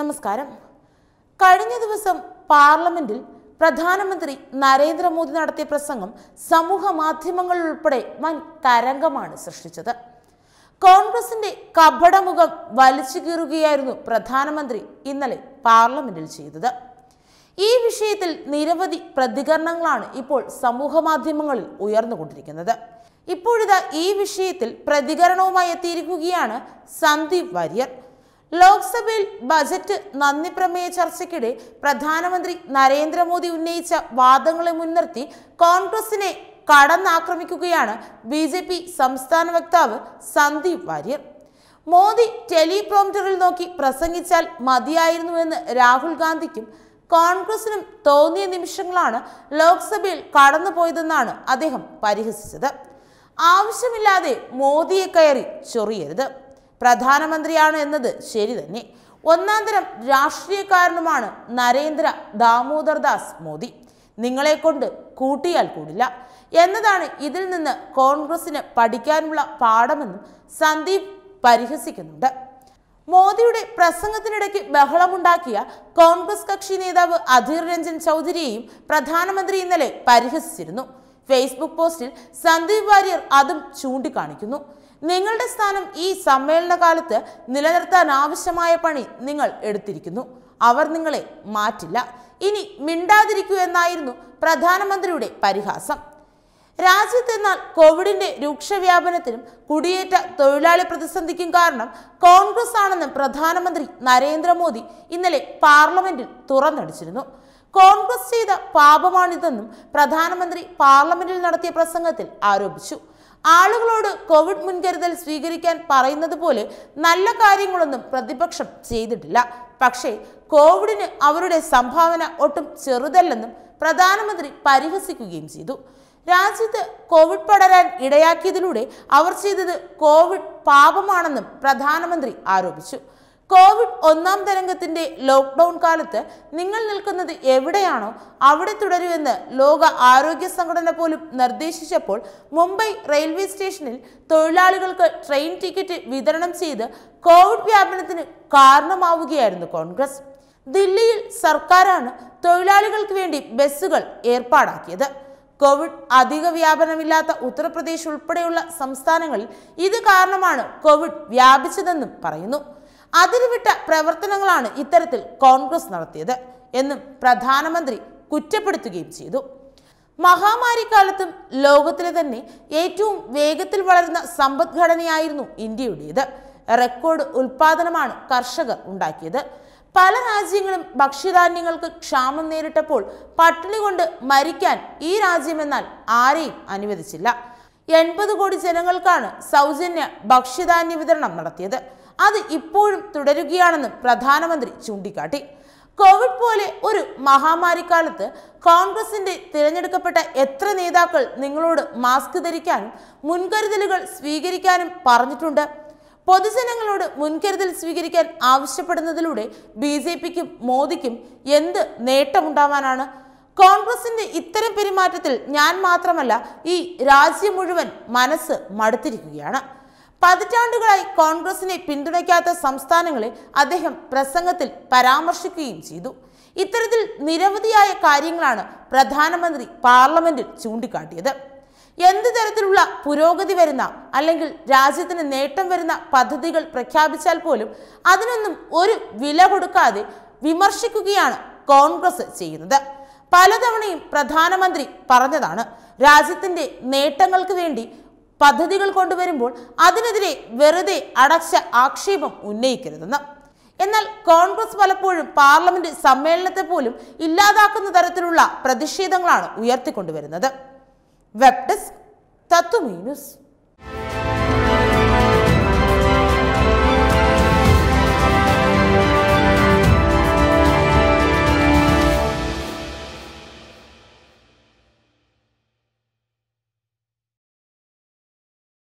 നമസ്കാരം കഴിഞ്ഞ ദിവസം പാർലമെന്റിൽ പ്രധാനമന്ത്രി നരേന്ദ്രമോദി നടത്തിയ പ്രസംഗം സമൂഹ മാധ്യമങ്ങളിലുൾപ്പെടെ വൻ തരംഗമാണ് സൃഷ്ടിച്ചത് കോൺഗ്രസിന്റെ കപടമുഖം വലിച്ചു കീറുകയായിരുന്നു പ്രധാനമന്ത്രി ഇന്നലെ പാർലമെന്റിൽ ചെയ്തത് ഈ വിഷയത്തിൽ നിരവധി പ്രതികരണങ്ങളാണ് ഇപ്പോൾ സമൂഹ മാധ്യമങ്ങളിൽ ഉയർന്നുകൊണ്ടിരിക്കുന്നത് ഇപ്പോഴിതാ ഈ വിഷയത്തിൽ പ്രതികരണവുമായി എത്തിയിരിക്കുകയാണ് സന്ദീപ് വാര്യർ ലോക്സഭയിൽ ബജറ്റ് നന്ദി പ്രമേയ ചർച്ചയ്ക്കിടെ പ്രധാനമന്ത്രി നരേന്ദ്രമോദി ഉന്നയിച്ച വാദങ്ങളെ മുൻനിർത്തി കോൺഗ്രസിനെ കടന്നാക്രമിക്കുകയാണ് ബി ജെ പി സംസ്ഥാന വക്താവ് സന്ദീപ് വാര്യർ മോദി ടെലിപ്രോംറ്ററിൽ നോക്കി പ്രസംഗിച്ചാൽ മതിയായിരുന്നുവെന്ന് രാഹുൽ ഗാന്ധിക്കും കോൺഗ്രസിനും തോന്നിയ നിമിഷങ്ങളാണ് ലോക്സഭയിൽ കടന്നുപോയതെന്നാണ് അദ്ദേഹം പരിഹസിച്ചത് ആവശ്യമില്ലാതെ മോദിയെ കയറി ചൊറിയരുത് പ്രധാനമന്ത്രിയാണ് എന്നത് ശരി തന്നെ ഒന്നാം തരം രാഷ്ട്രീയക്കാരനുമാണ് നരേന്ദ്ര ദാമോദർ ദാസ് മോദി നിങ്ങളെ കൊണ്ട് കൂട്ടിയാൽ കൂടില്ല എന്നതാണ് ഇതിൽ നിന്ന് കോൺഗ്രസിന് പഠിക്കാനുള്ള പാഠമെന്നും സന്ദീപ് പരിഹസിക്കുന്നുണ്ട് മോദിയുടെ പ്രസംഗത്തിനിടയ്ക്ക് ബഹളമുണ്ടാക്കിയ കോൺഗ്രസ് കക്ഷി നേതാവ് അധീർ രഞ്ജൻ ചൗധരിയെയും പ്രധാനമന്ത്രി ഇന്നലെ പരിഹസിച്ചിരുന്നു ഫേസ്ബുക്ക് പോസ്റ്റിൽ സന്ദീപ് വാര്യർ അതും ചൂണ്ടിക്കാണിക്കുന്നു നിങ്ങളുടെ സ്ഥാനം ഈ സമ്മേളന കാലത്ത് നിലനിർത്താൻ ആവശ്യമായ പണി നിങ്ങൾ എടുത്തിരിക്കുന്നു അവർ നിങ്ങളെ മാറ്റില്ല ഇനി മിണ്ടാതിരിക്കൂ എന്നായിരുന്നു പ്രധാനമന്ത്രിയുടെ പരിഹാസം രാജ്യത്തെന്നാൽ കോവിഡിന്റെ രൂക്ഷവ്യാപനത്തിനും കുടിയേറ്റ തൊഴിലാളി പ്രതിസന്ധിക്കും കാരണം കോൺഗ്രസ് ആണെന്ന് പ്രധാനമന്ത്രി നരേന്ദ്രമോദി ഇന്നലെ പാർലമെന്റിൽ തുറന്നടിച്ചിരുന്നു കോൺഗ്രസ് ചെയ്ത പാപമാണിതെന്നും പ്രധാനമന്ത്രി പാർലമെന്റിൽ നടത്തിയ പ്രസംഗത്തിൽ ആരോപിച്ചു ആളുകളോട് കോവിഡ് മുൻകരുതൽ സ്വീകരിക്കാൻ പറയുന്നത് പോലെ നല്ല കാര്യങ്ങളൊന്നും പ്രതിപക്ഷം ചെയ്തിട്ടില്ല പക്ഷേ കോവിഡിന് അവരുടെ സംഭാവന ഒട്ടും ചെറുതല്ലെന്നും പ്രധാനമന്ത്രി പരിഹസിക്കുകയും ചെയ്തു രാജ്യത്ത് കോവിഡ് പടരാൻ ഇടയാക്കിയതിലൂടെ അവർ ചെയ്തത് കോവിഡ് പാപമാണെന്നും പ്രധാനമന്ത്രി ആരോപിച്ചു കോവിഡ് ഒന്നാം തരംഗത്തിന്റെ ലോക്ക്ഡൌൺ കാലത്ത് നിങ്ങൾ നിൽക്കുന്നത് എവിടെയാണോ അവിടെ തുടരുമെന്ന് ലോക ആരോഗ്യ സംഘടന പോലും നിർദ്ദേശിച്ചപ്പോൾ മുംബൈ റെയിൽവേ സ്റ്റേഷനിൽ തൊഴിലാളികൾക്ക് ട്രെയിൻ ടിക്കറ്റ് വിതരണം ചെയ്ത് കോവിഡ് വ്യാപനത്തിന് കാരണമാവുകയായിരുന്നു കോൺഗ്രസ് ദില്ലിയിൽ സർക്കാരാണ് തൊഴിലാളികൾക്ക് വേണ്ടി ബസ്സുകൾ ഏർപ്പാടാക്കിയത് കോവിഡ് അധിക വ്യാപനമില്ലാത്ത ഉത്തർപ്രദേശ് ഉൾപ്പെടെയുള്ള സംസ്ഥാനങ്ങളിൽ ഇത് കാരണമാണ് കോവിഡ് വ്യാപിച്ചതെന്നും പറയുന്നു അതിരുവിട്ട പ്രവർത്തനങ്ങളാണ് ഇത്തരത്തിൽ കോൺഗ്രസ് നടത്തിയത് എന്നും പ്രധാനമന്ത്രി കുറ്റപ്പെടുത്തുകയും ചെയ്തു മഹാമാരി കാലത്തും ലോകത്തിലെ തന്നെ ഏറ്റവും വേഗത്തിൽ വളരുന്ന സമ്പദ്ഘടനയായിരുന്നു ഇന്ത്യയുടേത് റെക്കോർഡ് ഉൽപാദനമാണ് കർഷകർ ഉണ്ടാക്കിയത് പല രാജ്യങ്ങളും ഭക്ഷ്യധാന്യങ്ങൾക്ക് ക്ഷാമം നേരിട്ടപ്പോൾ പട്ടിണി കൊണ്ട് മരിക്കാൻ ഈ രാജ്യമെന്നാൽ ആരെയും അനുവദിച്ചില്ല എൺപത് കോടി ജനങ്ങൾക്കാണ് സൗജന്യ ഭക്ഷ്യധാന്യ വിതരണം നടത്തിയത് അത് ഇപ്പോഴും തുടരുകയാണെന്ന് പ്രധാനമന്ത്രി ചൂണ്ടിക്കാട്ടി കോവിഡ് പോലെ ഒരു മഹാമാരിക്കാലത്ത് കോൺഗ്രസിന്റെ തിരഞ്ഞെടുക്കപ്പെട്ട എത്ര നേതാക്കൾ നിങ്ങളോട് മാസ്ക് ധരിക്കാനും മുൻകരുതലുകൾ സ്വീകരിക്കാനും പറഞ്ഞിട്ടുണ്ട് പൊതുജനങ്ങളോട് മുൻകരുതൽ സ്വീകരിക്കാൻ ആവശ്യപ്പെടുന്നതിലൂടെ ബി ജെ പിക്കും മോദിക്കും എന്ത് നേട്ടമുണ്ടാവാനാണ് കോൺഗ്രസിന്റെ ഇത്തരം പെരുമാറ്റത്തിൽ ഞാൻ മാത്രമല്ല ഈ രാജ്യം മുഴുവൻ മനസ്സ് മടുത്തിരിക്കുകയാണ് പതിറ്റാണ്ടുകളായി കോൺഗ്രസിനെ പിന്തുണയ്ക്കാത്ത സംസ്ഥാനങ്ങളെ അദ്ദേഹം പ്രസംഗത്തിൽ പരാമർശിക്കുകയും ചെയ്തു ഇത്തരത്തിൽ നിരവധിയായ കാര്യങ്ങളാണ് പ്രധാനമന്ത്രി പാർലമെന്റിൽ ചൂണ്ടിക്കാട്ടിയത് എന്ത് തരത്തിലുള്ള പുരോഗതി വരുന്ന അല്ലെങ്കിൽ രാജ്യത്തിന് നേട്ടം വരുന്ന പദ്ധതികൾ പ്രഖ്യാപിച്ചാൽ പോലും അതിനൊന്നും ഒരു വില കൊടുക്കാതെ വിമർശിക്കുകയാണ് കോൺഗ്രസ് ചെയ്യുന്നത് പലതവണയും പ്രധാനമന്ത്രി പറഞ്ഞതാണ് രാജ്യത്തിന്റെ നേട്ടങ്ങൾക്ക് വേണ്ടി പദ്ധതികൾ കൊണ്ടുവരുമ്പോൾ അതിനെതിരെ വെറുതെ അടച്ച ആക്ഷേപം ഉന്നയിക്കരുതെന്ന് എന്നാൽ കോൺഗ്രസ് പലപ്പോഴും പാർലമെന്റ് സമ്മേളനത്തെ പോലും ഇല്ലാതാക്കുന്ന തരത്തിലുള്ള പ്രതിഷേധങ്ങളാണ് ഉയർത്തിക്കൊണ്ടുവരുന്നത് വെബ് ഡെസ്ക് തത്വമീ ന്യൂസ്